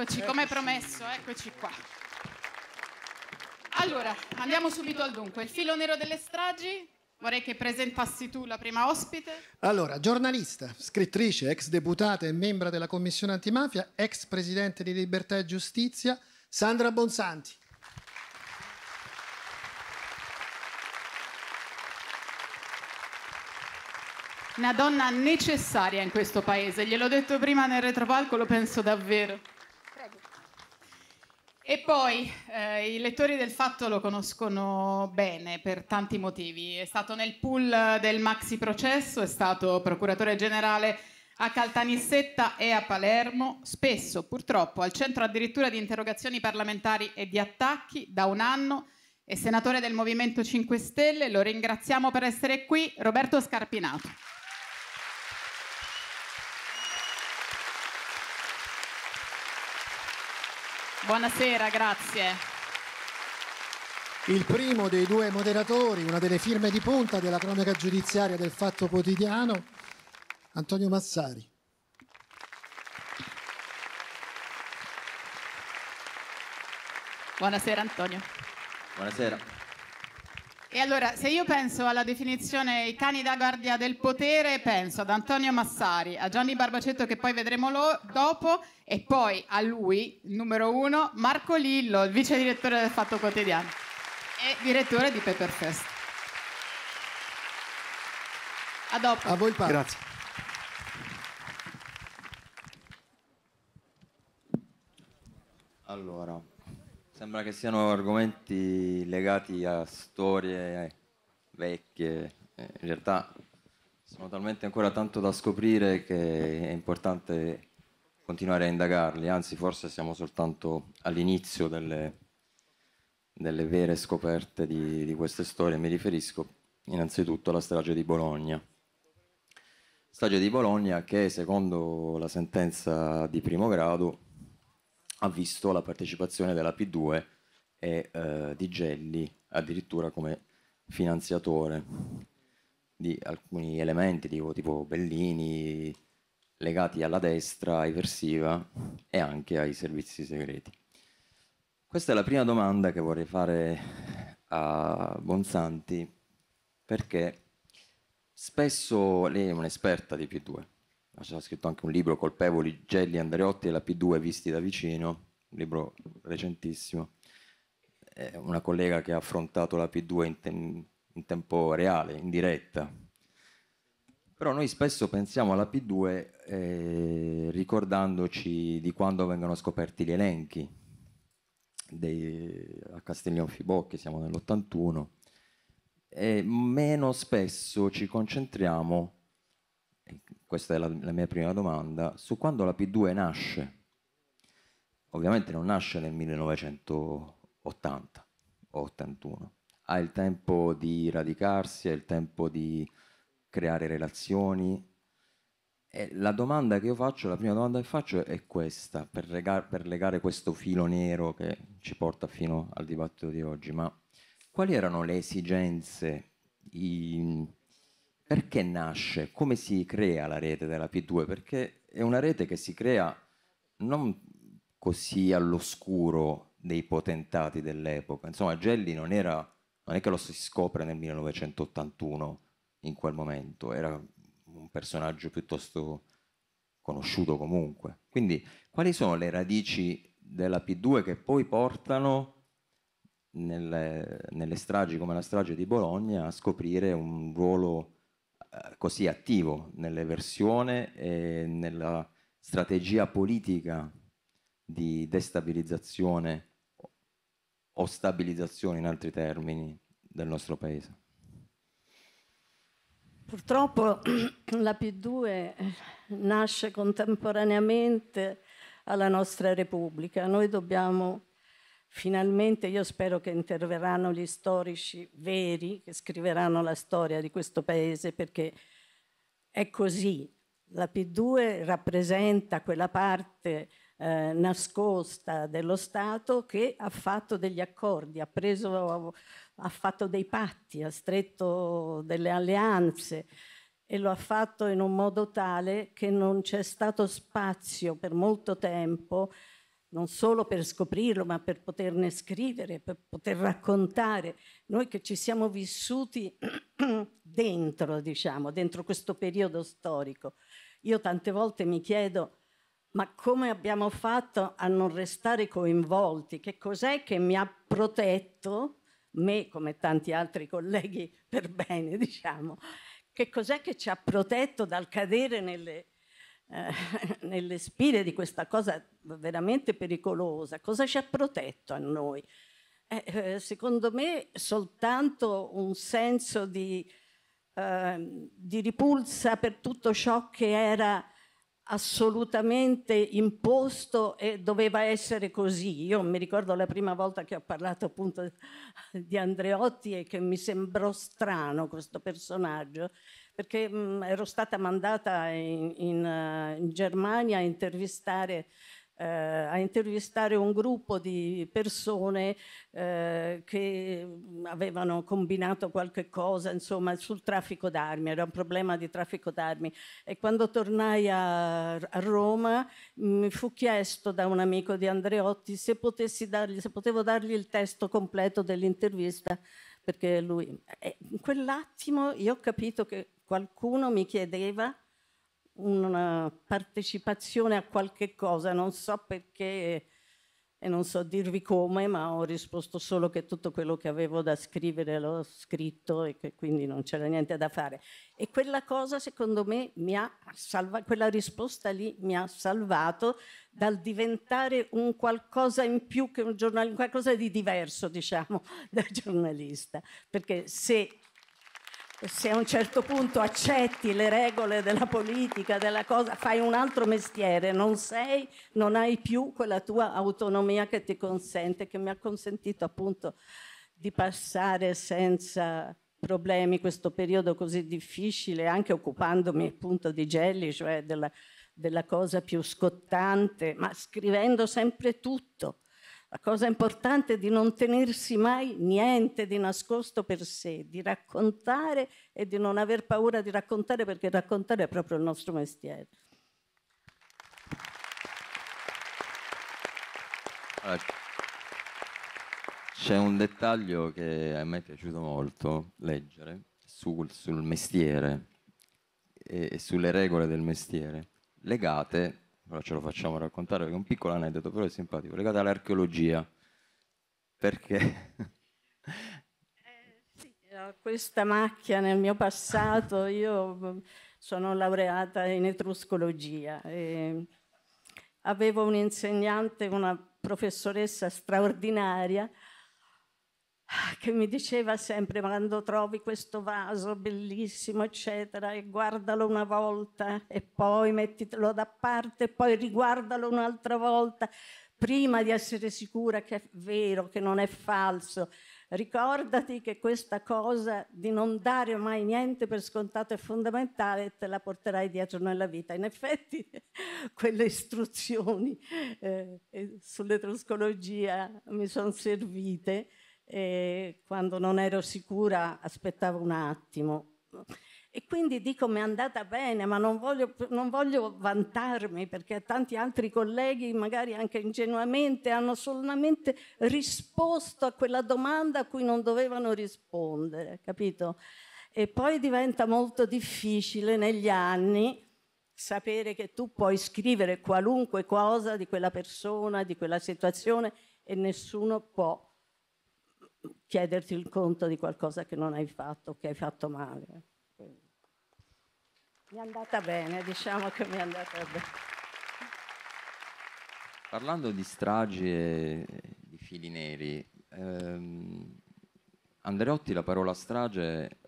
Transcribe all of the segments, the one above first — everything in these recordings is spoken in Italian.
Eccoci, come promesso, eccoci qua. Allora, andiamo subito al dunque. Il filo nero delle stragi, Vorrei che presentassi tu la prima ospite. Allora, giornalista, scrittrice, ex deputata e membro della Commissione antimafia, ex presidente di Libertà e Giustizia, Sandra Bonsanti. Una donna necessaria in questo paese, gliel'ho detto prima nel retropalco, lo penso davvero. E poi eh, i lettori del fatto lo conoscono bene per tanti motivi. È stato nel pool del maxi processo, è stato procuratore generale a Caltanissetta e a Palermo, spesso purtroppo al centro addirittura di interrogazioni parlamentari e di attacchi da un anno. È senatore del Movimento 5 Stelle, lo ringraziamo per essere qui, Roberto Scarpinato. Buonasera, grazie. Il primo dei due moderatori, una delle firme di punta della cronaca giudiziaria del Fatto Quotidiano, Antonio Massari. Buonasera Antonio. Buonasera. E allora, se io penso alla definizione i cani da guardia del potere, penso ad Antonio Massari, a Gianni Barbacetto che poi vedremo lo, dopo e poi a lui, il numero uno, Marco Lillo, il vice direttore del Fatto Quotidiano e direttore di Paperfest. A dopo. A voi Paolo. Grazie. Allora, Sembra che siano argomenti legati a storie eh, vecchie, eh, in realtà sono talmente ancora tanto da scoprire che è importante continuare a indagarli, anzi forse siamo soltanto all'inizio delle, delle vere scoperte di, di, queste storie. Mi riferisco innanzitutto alla strage di Bologna. Strage di Bologna che secondo la sentenza di primo grado ha visto la partecipazione della P2 e eh, di Gelli addirittura come finanziatore di alcuni elementi tipo, tipo Bellini legati alla destra eversiva e anche ai servizi segreti. Questa è la prima domanda che vorrei fare a Bonsanti perché spesso lei è un'esperta di P2 ha ah, scritto anche un libro colpevoli Gelli, Andreotti e la P2 visti da vicino, un libro recentissimo, è una collega che ha affrontato la P2 in, te in tempo reale, in diretta. Però noi spesso pensiamo alla P2 eh, ricordandoci di quando vengono scoperti gli elenchi dei, a Castiglione Fibocchi, siamo nell'81, e meno spesso ci concentriamo questa è la, la mia prima domanda, su quando la P2 nasce. Ovviamente non nasce nel 1980 o 81. Ha il tempo di radicarsi, ha il tempo di creare relazioni. E la domanda che io faccio, la prima domanda che faccio è questa, per, regar, per legare questo filo nero che ci porta fino al dibattito di oggi, ma quali erano le esigenze, i, perché nasce? Come si crea la rete della P2? Perché è una rete che si crea non così all'oscuro dei potentati dell'epoca. Insomma, Gelli non era, non è che lo si scopre nel 1981 in quel momento, era un personaggio piuttosto conosciuto comunque. Quindi quali sono le radici della P2 che poi portano nelle, nelle stragi come la strage di Bologna a scoprire un ruolo eh, così attivo nell'eversione e nella strategia politica di destabilizzazione o stabilizzazione in altri termini del nostro paese. Purtroppo la P2 eh, nasce contemporaneamente alla nostra Repubblica. Noi dobbiamo Finalmente io spero che interverranno gli storici veri che scriveranno la storia di questo paese perché è così. La P2 rappresenta quella parte eh, nascosta dello Stato che ha fatto degli accordi, ha, preso, ha fatto dei patti, ha stretto delle alleanze e lo ha fatto in un modo tale che non c'è stato spazio per molto tempo non solo per scoprirlo, ma per poterne scrivere, per poter raccontare. Noi che ci siamo vissuti dentro, diciamo, dentro questo periodo storico. Io tante volte mi chiedo, ma come abbiamo fatto a non restare coinvolti? Che cos'è che mi ha protetto, me come tanti altri colleghi per bene, diciamo, che cos'è che ci ha protetto dal cadere nelle eh, nelle spine di questa cosa veramente pericolosa, cosa ci ha protetto a noi? Eh, eh secondo me soltanto un senso di, eh, di, ripulsa per tutto ciò che era assolutamente imposto e doveva essere così. Io mi ricordo la prima volta che ho parlato appunto di Andreotti e che mi sembrò strano questo personaggio perché mh, ero stata mandata in, in, eh, in Germania a intervistare eh, a intervistare un gruppo di persone eh, che avevano combinato qualche cosa insomma, sul traffico d'armi, era un problema di traffico d'armi e quando tornai a, a Roma mi fu chiesto da un amico di Andreotti se, dargli, se potevo dargli il testo completo dell'intervista perché lui... Eh, in quell'attimo io ho capito che Qualcuno mi chiedeva una partecipazione a qualche cosa, non so perché e non so dirvi come, ma ho risposto solo che tutto quello che avevo da scrivere l'ho scritto e che quindi non c'era niente da fare. E quella cosa, secondo me, mi ha salvato, quella risposta lì mi ha salvato dal diventare un qualcosa in più che un giornalista, qualcosa di diverso, diciamo, da giornalista. Perché se se a un certo punto accetti le regole della politica, della cosa, fai un altro mestiere, non sei, non hai più quella tua autonomia che ti consente, che mi ha consentito appunto di passare senza problemi questo periodo così difficile, anche occupandomi appunto di Gelli, cioè della, della cosa più scottante, ma scrivendo sempre tutto la cosa importante è di non tenersi mai niente di nascosto per sé, di raccontare e di non aver paura di raccontare perché raccontare è proprio il nostro mestiere. C'è un dettaglio che a me è piaciuto molto leggere sul, sul mestiere e, sulle regole del mestiere legate però ce lo facciamo raccontare perché è un piccolo aneddoto, però è simpatico, legato all'archeologia. Perché? eh, sì, questa macchia nel mio passato, io mm, sono laureata in etruscologia e avevo un'insegnante, una professoressa straordinaria che mi diceva sempre quando trovi questo vaso bellissimo eccetera e guardalo una volta e poi mettitelo da parte e poi riguardalo un'altra volta prima di essere sicura che è vero, che non è falso. Ricordati che questa cosa di non dare mai niente per scontato è fondamentale e te la porterai dietro nella vita. In effetti, quelle istruzioni eh, sull'etruscologia mi sono servite e quando non ero sicura aspettavo un attimo. E quindi dico mi è andata bene, ma non voglio, non voglio vantarmi perché tanti altri colleghi, magari anche ingenuamente, hanno solamente risposto a quella domanda a cui non dovevano rispondere, capito? E poi diventa molto difficile negli anni sapere che tu puoi scrivere qualunque cosa di quella persona, di quella situazione e nessuno può chiederti il conto di qualcosa che non hai fatto, che hai fatto male. Eh. Mi è andata bene, diciamo che mi è andata bene. Parlando di stragi e di fili neri, ehm, Andreotti la parola strage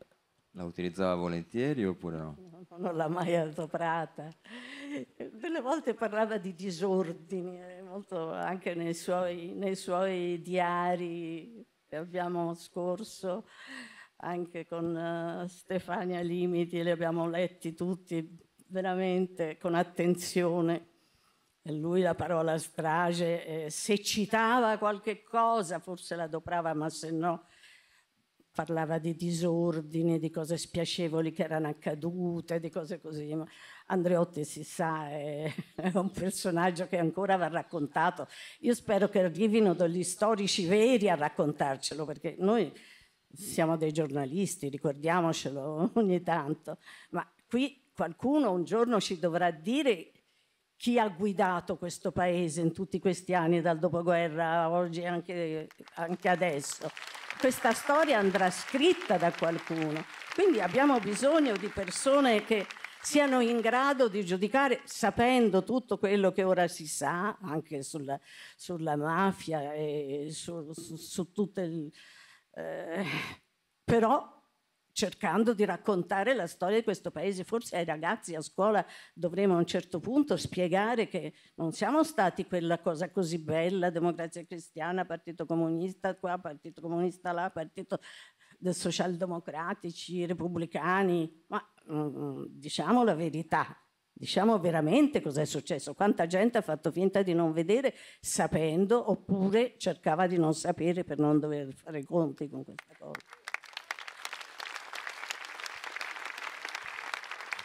la utilizzava volentieri oppure no? no non l'ha mai adoperata. Delle volte parlava di disordini, eh, molto anche nei suoi, nei suoi diari che abbiamo scorso anche con uh, Stefania Limiti, li abbiamo letti tutti veramente con attenzione. E lui la parola strage, eh, se citava qualche cosa, forse la doprava, ma se no parlava di disordini, di cose spiacevoli che erano accadute, di cose così. Andreotti si sa, è, un personaggio che ancora va raccontato. Io spero che arrivino degli storici veri a raccontarcelo, perché noi siamo dei giornalisti, ricordiamocelo ogni tanto, ma qui qualcuno un giorno ci dovrà dire chi ha guidato questo paese in tutti questi anni, dal dopoguerra a oggi e anche, anche adesso questa storia andrà scritta da qualcuno. Quindi abbiamo bisogno di persone che siano in grado di giudicare, sapendo tutto quello che ora si sa, anche sulla, sulla mafia e su, su, su tutte... Il, eh, però cercando di raccontare la storia di questo paese. Forse ai ragazzi a scuola dovremo a un certo punto spiegare che non siamo stati quella cosa così bella, democrazia cristiana, partito comunista qua, partito comunista là, partito socialdemocratici, repubblicani, ma mm, mm, diciamo la verità, diciamo veramente cosa è successo, quanta gente ha fatto finta di non vedere sapendo oppure cercava di non sapere per non dover fare conti con questa cosa.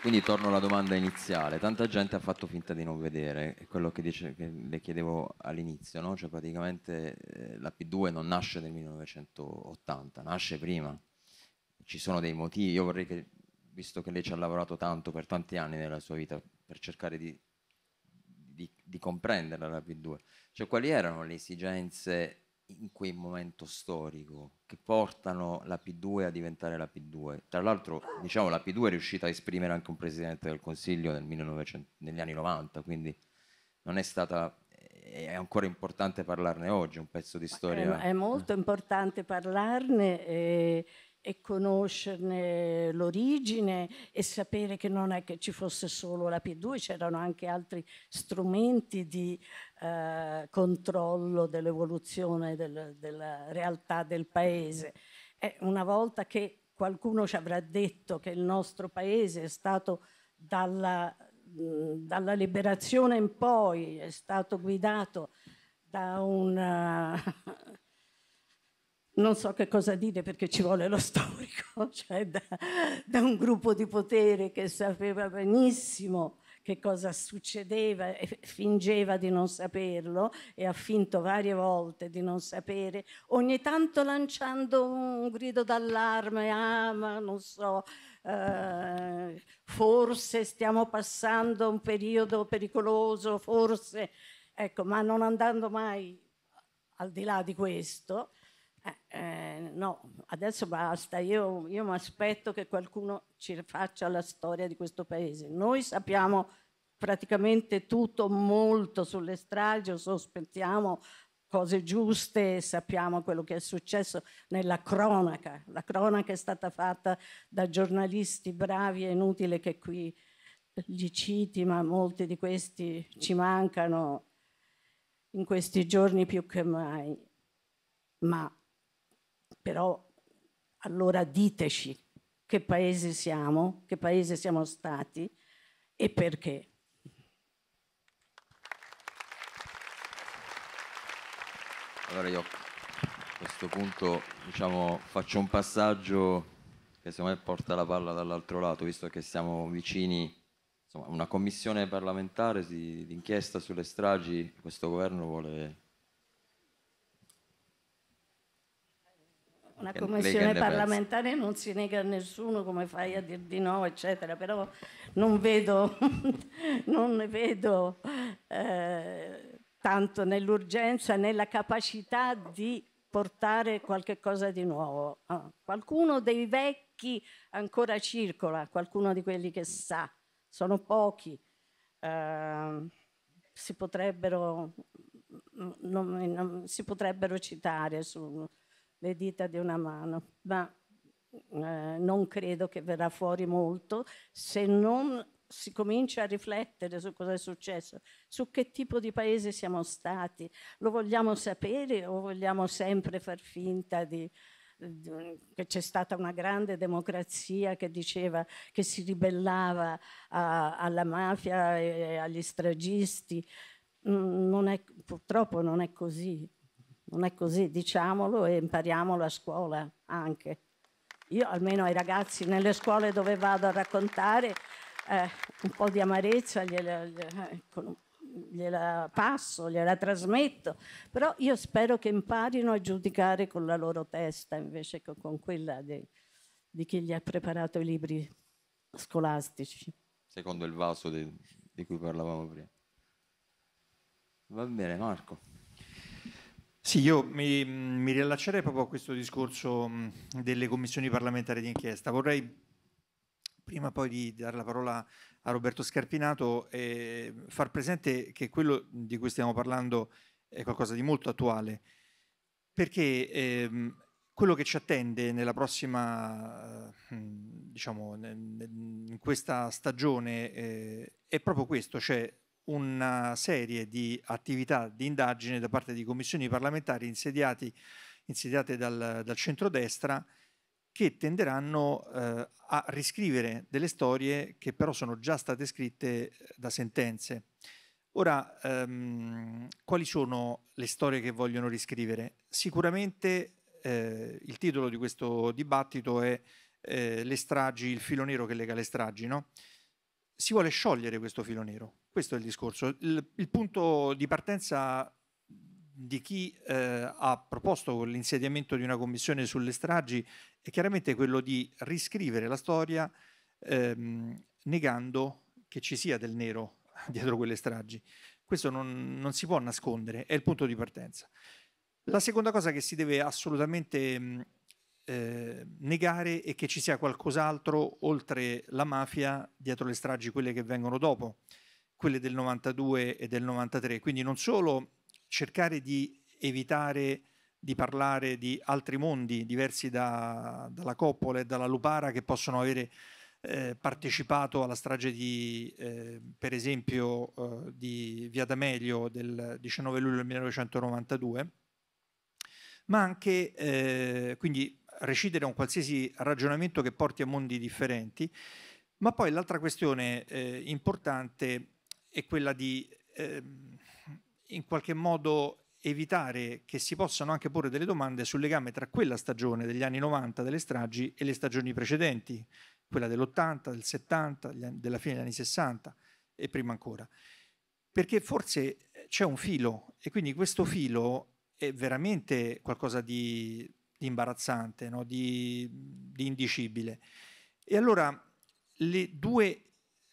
Quindi torno alla domanda iniziale, tanta gente ha fatto finta di non vedere, quello che, dice, che le chiedevo all'inizio, no? cioè praticamente eh, la P2 non nasce nel 1980, nasce prima, ci sono dei motivi, io vorrei che, visto che lei ci ha lavorato tanto per tanti anni nella sua vita per cercare di, di, di comprenderla la P2, cioè quali erano le esigenze in quel momento storico che portano la P2 a diventare la P2. Tra l'altro, diciamo, la P2 è riuscita a esprimere anche un presidente del Consiglio nel 1900, negli anni 90, quindi non è stata è ancora importante parlarne oggi, un pezzo di storia. È, è molto importante parlarne. E eh, e conoscerne l'origine e sapere che non è che ci fosse solo la P2, c'erano anche altri strumenti di eh, controllo dell'evoluzione del, della realtà del paese. Eh, una volta che qualcuno ci avrà detto che il nostro paese è stato dalla, mh, dalla liberazione in poi, è stato guidato da un... non so che cosa dire perché ci vuole lo storico, cioè da, da, un gruppo di potere che sapeva benissimo che cosa succedeva e fingeva di non saperlo e ha finto varie volte di non sapere, ogni tanto lanciando un grido d'allarme, ah ma non so, eh, forse stiamo passando un periodo pericoloso, forse, ecco, ma non andando mai al di là di questo eh, eh, no, adesso basta, io, io mi aspetto che qualcuno ci faccia la storia di questo paese. Noi sappiamo praticamente tutto molto sulle stragi, sospettiamo cose giuste, sappiamo quello che è successo nella cronaca. La cronaca è stata fatta da giornalisti bravi, è inutile che qui li citi, ma molti di questi ci mancano in questi giorni più che mai. Ma però allora diteci che paese siamo, che paese siamo stati e perché. Allora io a questo punto diciamo, faccio un passaggio che secondo me porta la palla dall'altro lato, visto che siamo vicini a una commissione parlamentare d'inchiesta sulle stragi, questo governo vuole Una commissione parlamentare pensa? non si nega a nessuno come fai a dir di no, eccetera, però non vedo, non ne vedo eh, tanto nell'urgenza, nella capacità di portare qualche cosa di nuovo. Ah, qualcuno dei vecchi ancora circola, qualcuno di quelli che sa, sono pochi. Eh, si potrebbero, mm, non, non, si potrebbero citare su, le dita di una mano, ma eh, non credo che verrà fuori molto se non si comincia a riflettere su cosa è successo, su che tipo di paese siamo stati, lo vogliamo sapere o vogliamo sempre far finta di, che c'è stata una grande democrazia che diceva che si ribellava a, alla mafia e agli stragisti. Mm, non è, purtroppo non è così. Non è così, diciamolo e impariamolo a scuola anche. Io almeno ai ragazzi nelle scuole dove vado a raccontare eh, un po' di amarezza gliela, gliela passo, gliela trasmetto, però io spero che imparino a giudicare con la loro testa invece che con quella di, di chi gli ha preparato i libri scolastici. Secondo il vaso di, di cui parlavamo prima. Va bene Marco. Sì, io mi, mi riallaccerei proprio a questo discorso delle commissioni parlamentari di inchiesta. Vorrei, prima poi di dare la parola a Roberto Scarpinato, eh, far presente che quello di cui stiamo parlando è qualcosa di molto attuale, perché ehm, quello che ci attende nella prossima, diciamo, in questa stagione eh, è proprio questo, cioè una serie di attività di indagine da parte di commissioni parlamentari insediate dal, dal centrodestra che tenderanno eh, a riscrivere delle storie che però sono già state scritte eh, da sentenze. Ora, ehm, quali sono le storie che vogliono riscrivere? Sicuramente eh, il titolo di questo dibattito è eh, Le stragi, il filo nero che lega le stragi, no? Si vuole sciogliere questo filo nero, questo è il discorso. Il, il punto di partenza di chi eh, ha proposto l'insediamento di una commissione sulle stragi è chiaramente quello di riscrivere la storia ehm, negando che ci sia del nero dietro quelle stragi. Questo non, non, si può nascondere, è il punto di partenza. La seconda cosa che si deve assolutamente mm, eh, negare è che ci sia qualcos'altro oltre la mafia dietro le stragi, quelle che vengono dopo quelle del 92 e del 93. Quindi non solo cercare di evitare di parlare di altri mondi diversi da, dalla Coppola e dalla Lupara che possono avere eh, partecipato alla strage di, eh, per esempio, eh, di Via D'Amelio del 19 luglio 1992, ma anche eh, quindi recidere un qualsiasi ragionamento che porti a mondi differenti. Ma poi l'altra questione eh, importante è quella di eh, in qualche modo evitare che si possano anche porre delle domande sul legame tra quella stagione degli anni 90 delle stragi e le stagioni precedenti, quella dell'80, del 70, della fine degli anni 60 e prima ancora. Perché forse c'è un filo e quindi questo filo è veramente qualcosa di, di imbarazzante, no? di, di indicibile. E allora le due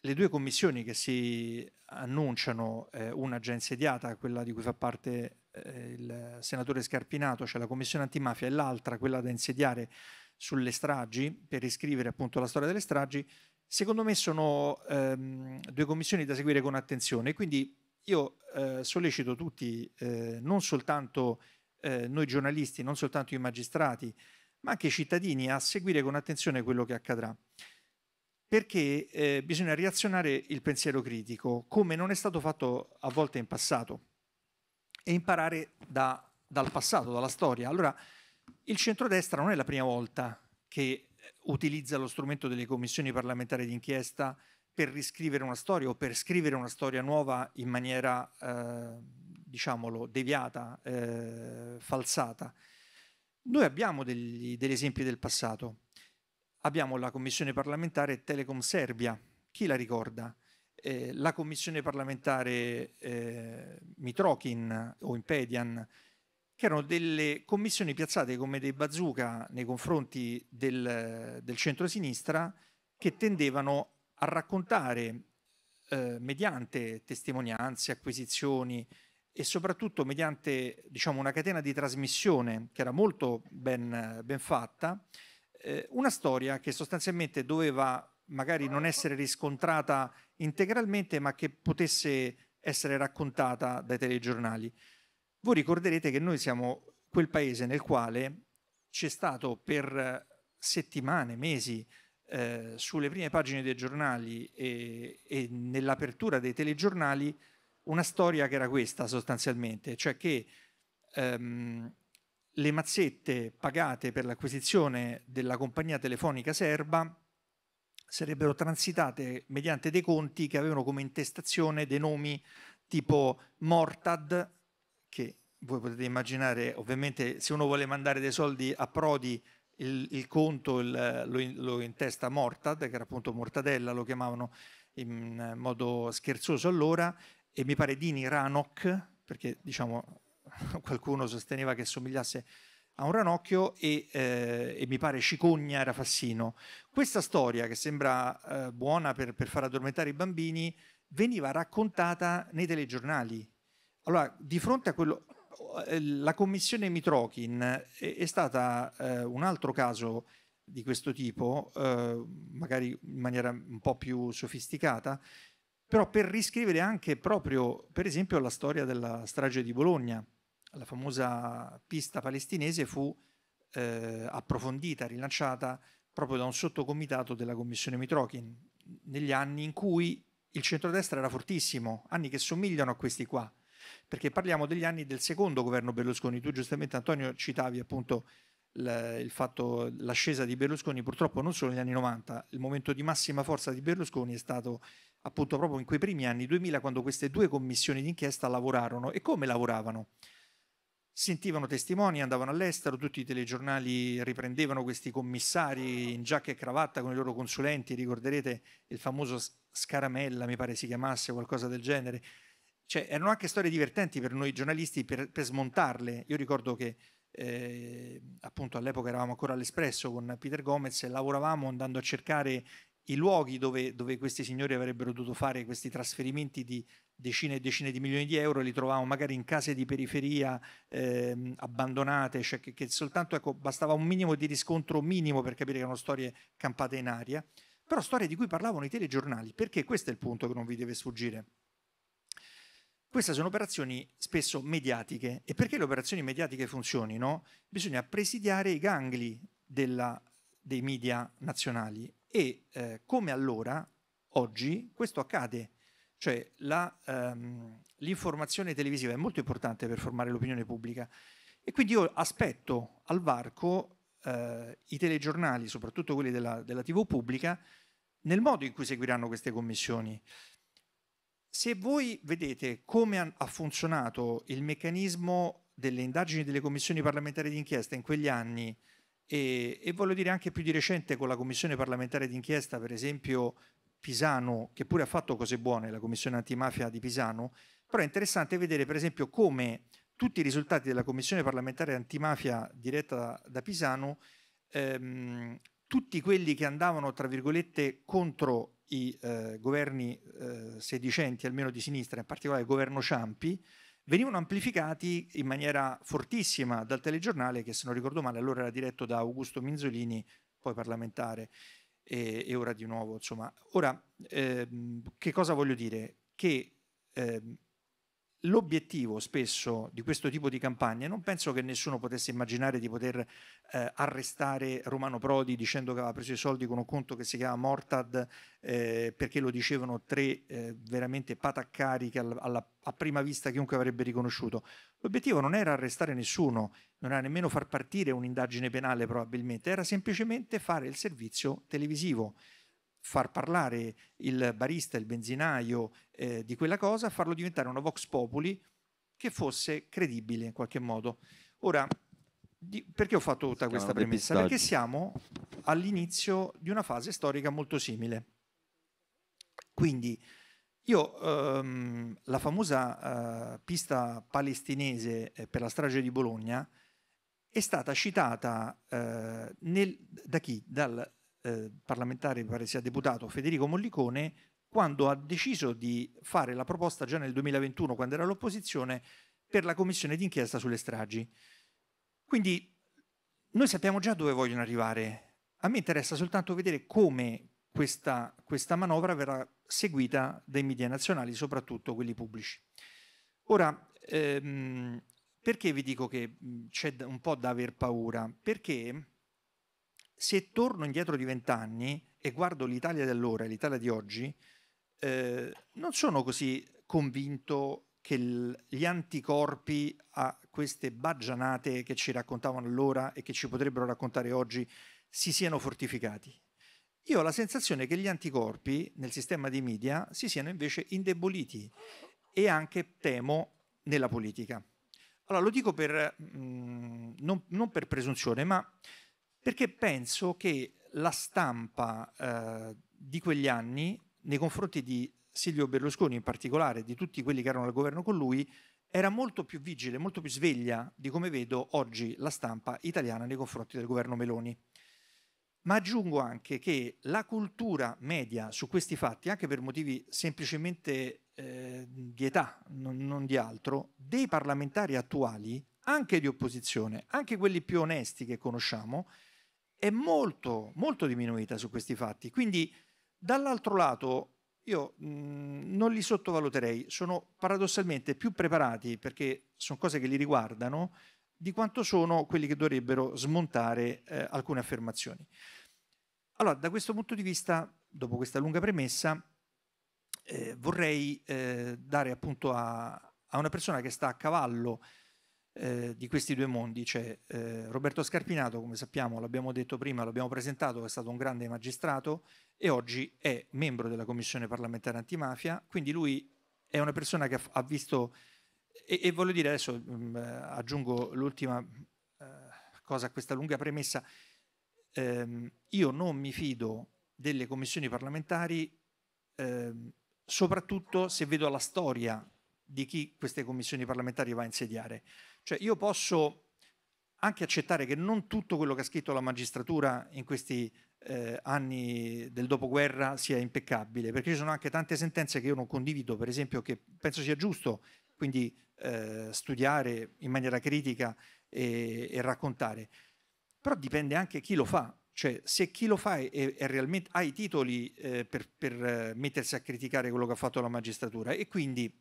le due commissioni che si annunciano, eh, una già insediata, quella di cui fa parte eh, il senatore Scarpinato, cioè la commissione antimafia, e l'altra, quella da insediare sulle stragi, per riscrivere appunto la storia delle stragi, secondo me sono ehm, due commissioni da seguire con attenzione. Quindi io eh, sollecito tutti, eh, non soltanto eh, noi giornalisti, non soltanto i magistrati, ma anche i cittadini, a seguire con attenzione quello che accadrà perché eh, bisogna riazionare il pensiero critico come non è stato fatto a volte in passato e imparare da, dal passato, dalla storia. Allora, il centrodestra non è la prima volta che utilizza lo strumento delle commissioni parlamentari d'inchiesta per riscrivere una storia o per scrivere una storia nuova in maniera, eh, diciamolo, deviata, eh, falsata. Noi abbiamo degli, degli esempi del passato abbiamo la commissione parlamentare Telecom Serbia. Chi la ricorda? Eh, la commissione parlamentare eh, Mitrokin o Impedian, che erano delle commissioni piazzate come dei bazooka nei confronti del, del centro-sinistra che tendevano a raccontare eh, mediante testimonianze, acquisizioni e soprattutto mediante diciamo, una catena di trasmissione che era molto ben, ben fatta, eh, una storia che sostanzialmente doveva magari non essere riscontrata integralmente, ma che potesse essere raccontata dai telegiornali. Voi ricorderete che noi siamo quel paese nel quale c'è stato per settimane, mesi, eh, sulle prime pagine dei giornali e, e nell'apertura dei telegiornali una storia che era questa sostanzialmente, cioè che ehm, le mazzette pagate per l'acquisizione della compagnia telefonica serba sarebbero transitate mediante dei conti che avevano come intestazione dei nomi tipo Mortad, che voi potete immaginare, ovviamente se uno vuole mandare dei soldi a Prodi il, il conto il, lo, lo intesta Mortad, che era appunto Mortadella, lo chiamavano in modo scherzoso allora, e mi pare Dini Ranoc, perché diciamo qualcuno sosteneva che somigliasse a un ranocchio e, eh, e mi pare Cicogna era Fassino. Questa storia, che sembra eh, buona per, per far addormentare i bambini, veniva raccontata nei telegiornali. Allora, di fronte a quello, eh, la commissione Mitrokin è, eh, è stata eh, un altro caso di questo tipo, eh, magari in maniera un po' più sofisticata, però per riscrivere anche proprio, per esempio, la storia della strage di Bologna la famosa pista palestinese fu eh, approfondita, rilanciata proprio da un sottocomitato della commissione Mitrokin negli anni in cui il centrodestra era fortissimo, anni che somigliano a questi qua, perché parliamo degli anni del secondo governo Berlusconi. Tu giustamente Antonio citavi appunto il fatto, l'ascesa di Berlusconi purtroppo non solo negli anni 90, il momento di massima forza di Berlusconi è stato appunto proprio in quei primi anni 2000 quando queste due commissioni d'inchiesta lavorarono e come lavoravano? sentivano testimoni, andavano all'estero, tutti i telegiornali riprendevano questi commissari in giacca e cravatta con i loro consulenti, ricorderete il famoso Scaramella, mi pare si chiamasse, qualcosa del genere. Cioè, erano anche storie divertenti per noi giornalisti per, per smontarle. Io ricordo che eh, appunto all'epoca eravamo ancora all'Espresso con Peter Gomez e lavoravamo andando a cercare i luoghi dove, dove questi signori avrebbero dovuto fare questi trasferimenti di decine e decine di milioni di euro, li trovavamo magari in case di periferia ehm, abbandonate, cioè che, che soltanto ecco, bastava un minimo di riscontro minimo per capire che erano storie campate in aria, però storie di cui parlavano i telegiornali, perché questo è il punto che non vi deve sfuggire. Queste sono operazioni spesso mediatiche e perché le operazioni mediatiche funzionino bisogna presidiare i gangli della, dei media nazionali e eh, come allora oggi questo accade cioè ehm, l'informazione ehm, televisiva è molto importante per formare l'opinione pubblica e quindi io aspetto al varco eh, i telegiornali, soprattutto quelli della, della TV pubblica, nel modo in cui seguiranno queste commissioni. Se voi vedete come ha funzionato il meccanismo delle indagini delle commissioni parlamentari d'inchiesta in quegli anni e, e, voglio dire anche più di recente con la commissione parlamentare d'inchiesta, per esempio Pisano, che pure ha fatto cose buone, la commissione antimafia di Pisano, però è interessante vedere per esempio come tutti i risultati della commissione parlamentare antimafia diretta da, Pisano, ehm, tutti quelli che andavano, tra virgolette, contro i eh, governi eh, sedicenti, almeno di sinistra, in particolare il governo Ciampi, venivano amplificati in maniera fortissima dal telegiornale che, se non ricordo male, allora era diretto da Augusto Minzolini, poi parlamentare e, e ora di nuovo. Insomma, ora, ehm, che cosa voglio dire? Che ehm, L'obiettivo spesso di questo tipo di campagne, non penso che nessuno potesse immaginare di poter eh, arrestare Romano Prodi dicendo che aveva preso i soldi con un conto che si chiama Mortad eh, perché lo dicevano tre eh, veramente pataccari che alla, alla, a prima vista chiunque avrebbe riconosciuto. L'obiettivo non era arrestare nessuno, non era nemmeno far partire un'indagine penale probabilmente, era semplicemente fare il servizio televisivo far parlare il barista, il benzinaio eh, di quella cosa, farlo diventare una vox populi che fosse credibile in qualche modo. Ora, di, perché ho fatto tutta questa premessa? Perché siamo all'inizio di una fase storica molto simile. Quindi io ehm, la famosa eh, pista palestinese eh, per la strage di Bologna è stata citata eh, nel, da chi? Dal eh, parlamentare, mi pare sia deputato, Federico Mollicone, quando ha deciso di fare la proposta già nel 2021, quando era all'opposizione, per la commissione d'inchiesta sulle stragi. Quindi noi sappiamo già dove vogliono arrivare. A me interessa soltanto vedere come questa, questa manovra verrà seguita dai media nazionali, soprattutto quelli pubblici. Ora, ehm, perché vi dico che c'è un po' da aver paura? Perché se torno indietro di vent'anni e guardo l'Italia di allora e l'Italia di oggi, eh, non sono così convinto che gli anticorpi a queste baggianate che ci raccontavano allora e che ci potrebbero raccontare oggi si siano fortificati. Io ho la sensazione che gli anticorpi nel sistema di media si siano invece indeboliti e anche, temo, nella politica. Allora lo dico per, mh, mm, non, non, per presunzione, ma perché penso che la stampa eh, di quegli anni, nei confronti di Silvio Berlusconi in particolare, di tutti quelli che erano al governo con lui, era molto più vigile, molto più sveglia di come vedo oggi la stampa italiana nei confronti del governo Meloni. Ma aggiungo anche che la cultura media su questi fatti, anche per motivi semplicemente eh, di età, non, non di altro, dei parlamentari attuali, anche di opposizione, anche quelli più onesti che conosciamo, è molto, molto diminuita su questi fatti. Quindi dall'altro lato io mh, mm, non li sottovaluterei, sono paradossalmente più preparati perché sono cose che li riguardano di quanto sono quelli che dovrebbero smontare eh, alcune affermazioni. Allora, da questo punto di vista, dopo questa lunga premessa, eh, vorrei eh, dare appunto a, a, una persona che sta a cavallo eh, di questi due mondi c'è eh, Roberto Scarpinato, come sappiamo, l'abbiamo detto prima, l'abbiamo presentato, è stato un grande magistrato e oggi è membro della Commissione parlamentare antimafia, quindi lui è una persona che ha visto, e, e voglio dire adesso mh, mm, eh, aggiungo l'ultima eh, cosa a questa lunga premessa, ehm, io non mi fido delle commissioni parlamentari, ehm, soprattutto se vedo la storia di chi queste commissioni parlamentari va a insediare. Cioè io posso anche accettare che non tutto quello che ha scritto la magistratura in questi eh, anni del dopoguerra sia impeccabile, perché ci sono anche tante sentenze che io non condivido, per esempio che penso sia giusto quindi eh, studiare in maniera critica e, e, raccontare. Però dipende anche chi lo fa, cioè se chi lo fa è, è realmente, ha i titoli eh, per, per eh, mettersi a criticare quello che ha fatto la magistratura e quindi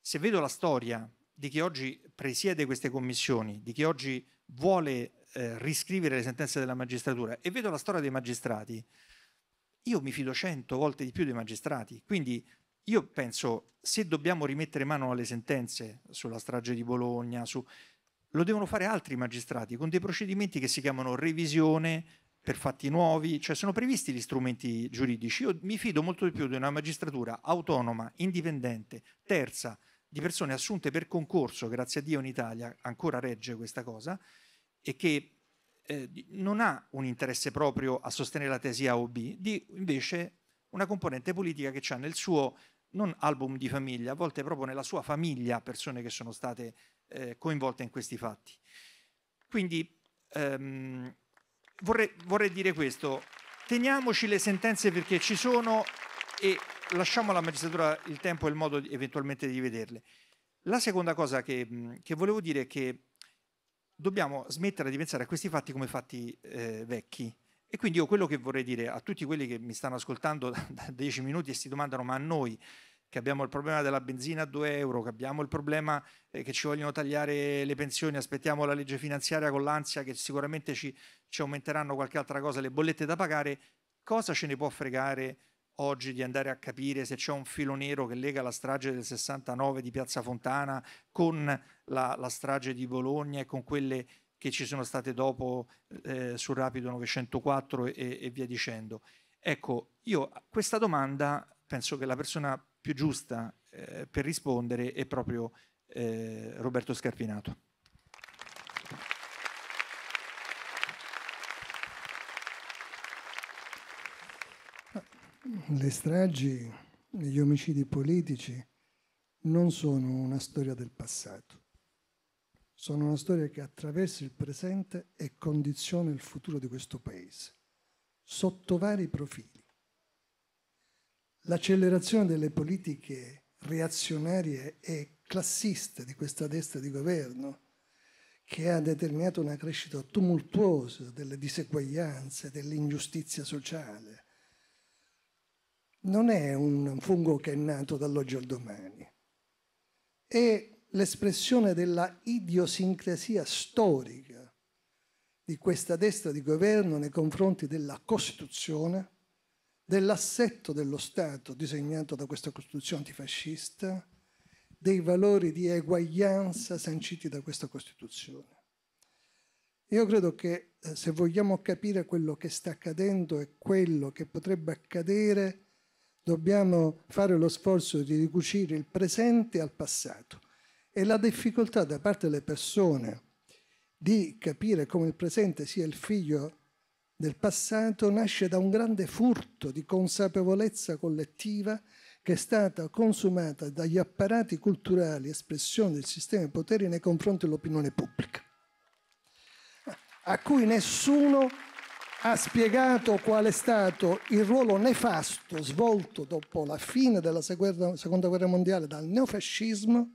se vedo la storia di chi oggi presiede queste commissioni, di chi oggi vuole eh, riscrivere le sentenze della magistratura e vedo la storia dei magistrati, io mi fido cento volte di più dei magistrati. Quindi io penso, se dobbiamo rimettere mano alle sentenze sulla strage di Bologna, su, lo devono fare altri magistrati con dei procedimenti che si chiamano revisione per fatti nuovi, cioè sono previsti gli strumenti giuridici. Io mi fido molto di più di una magistratura autonoma, indipendente, terza, di persone assunte per concorso, grazie a Dio in Italia ancora regge questa cosa, e che eh, non ha un interesse proprio a sostenere la tesi A o B, di invece una componente politica che ha nel suo non album di famiglia, a volte proprio nella sua famiglia persone che sono state eh, coinvolte in questi fatti. Quindi ehm, vorrei, vorrei dire questo, teniamoci le sentenze perché ci sono e lasciamo alla magistratura il tempo e il modo eventualmente di vederle. La seconda cosa che, che volevo dire è che dobbiamo smettere di pensare a questi fatti come fatti eh, vecchi. E quindi io quello che vorrei dire a tutti quelli che mi stanno ascoltando da dieci minuti e si domandano ma a noi che abbiamo il problema della benzina a 2 euro, che abbiamo il problema eh, che ci vogliono tagliare le pensioni, aspettiamo la legge finanziaria con l'ansia che sicuramente ci, ci aumenteranno qualche altra cosa, le bollette da pagare, cosa ce ne può fregare oggi di andare a capire se c'è un filo nero che lega la strage del 69 di Piazza Fontana con la, la strage di Bologna e con quelle che ci sono state dopo eh, sul Rapido 904 e, e via dicendo. Ecco, io a questa domanda penso che la persona più giusta eh, per rispondere è proprio eh, Roberto Scarpinato. le stragi gli omicidi politici non sono una storia del passato, sono una storia che attraversa il presente e condiziona il futuro di questo Paese, sotto vari profili. L'accelerazione delle politiche reazionarie e classiste di questa destra di governo, che ha determinato una crescita tumultuosa delle diseguaglianze, dell'ingiustizia sociale, non è un fungo che è nato dall'oggi al domani, è l'espressione della idiosincrasia storica di questa destra di governo nei confronti della Costituzione, dell'assetto dello Stato disegnato da questa Costituzione antifascista, dei valori di eguaglianza sanciti da questa Costituzione. Io credo che eh, se vogliamo capire quello che sta accadendo e quello che potrebbe accadere, Dobbiamo fare lo sforzo di ricucire il presente al passato e la difficoltà da parte delle persone di capire come il presente sia il figlio del passato nasce da un grande furto di consapevolezza collettiva che è stata consumata dagli apparati culturali, espressione del sistema di potere nei confronti dell'opinione pubblica, a cui nessuno ha spiegato qual è stato il ruolo nefasto svolto dopo la fine della Seconda Guerra Mondiale dal neofascismo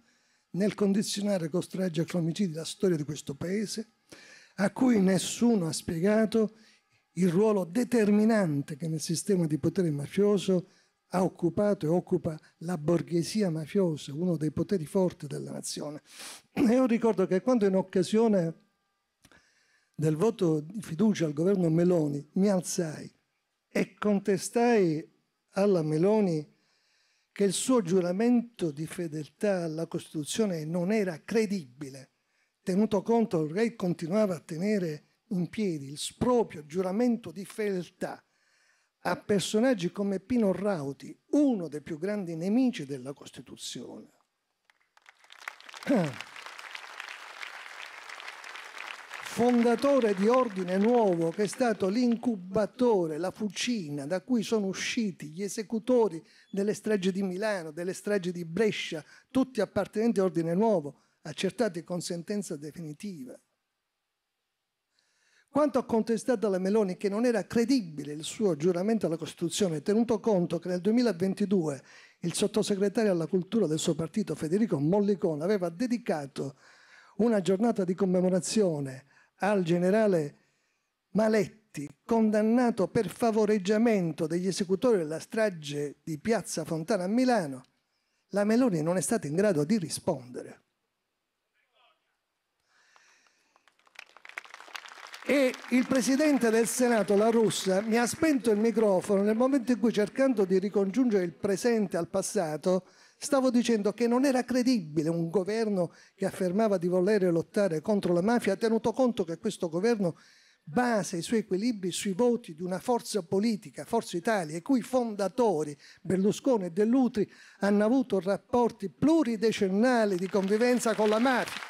nel condizionare con stragi e omicidi la storia di questo paese, a cui nessuno ha spiegato il ruolo determinante che nel sistema di potere mafioso ha occupato e occupa la borghesia mafiosa, uno dei poteri forti della nazione. io ricordo che quando in occasione del voto di fiducia al governo Meloni, mi alzai e contestai alla Meloni che il suo giuramento di fedeltà alla Costituzione non era credibile, tenuto conto che il re continuava a tenere in piedi il proprio giuramento di fedeltà a personaggi come Pino Rauti, uno dei più grandi nemici della Costituzione. Ah fondatore di Ordine Nuovo che è stato l'incubatore, la fucina da cui sono usciti gli esecutori delle stragi di Milano, delle stragi di Brescia, tutti appartenenti a Ordine Nuovo, accertati con sentenza definitiva. Quanto ha contestato la Meloni che non era credibile il suo giuramento alla Costituzione, tenuto conto che nel 2022 il sottosegretario alla cultura del suo partito Federico Mollicone aveva dedicato una giornata di commemorazione al generale Maletti, condannato per favoreggiamento degli esecutori della strage di Piazza Fontana a Milano, la Meloni non è stata in grado di rispondere. E il presidente del Senato, la russa, mi ha spento il microfono nel momento in cui, cercando di ricongiungere il presente al passato, Stavo dicendo che non era credibile un governo che affermava di volere lottare contro la mafia, tenuto conto che questo governo basa i suoi equilibri sui voti di una forza politica, Forza Italia, i cui fondatori Berlusconi e Dell'Utri hanno avuto rapporti pluridecennali di convivenza con la mafia.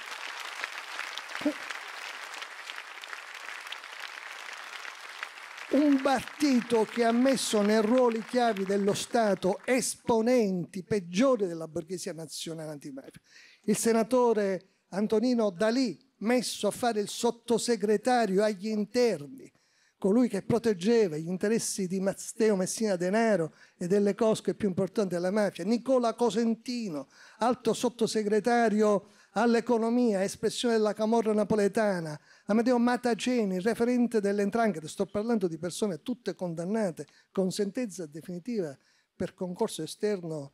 un partito che ha messo nei ruoli chiavi dello Stato esponenti peggiori della borghesia nazionale antimafia. Il senatore Antonino Dalì, messo a fare il sottosegretario agli interni, colui che proteggeva gli interessi di Matteo Messina Denaro e delle cosche più importanti della mafia, Nicola Cosentino, alto sottosegretario all'economia, espressione della camorra napoletana, Amedeo Matageni, referente dell'entrangheta, sto parlando di persone tutte condannate con sentenza definitiva per concorso esterno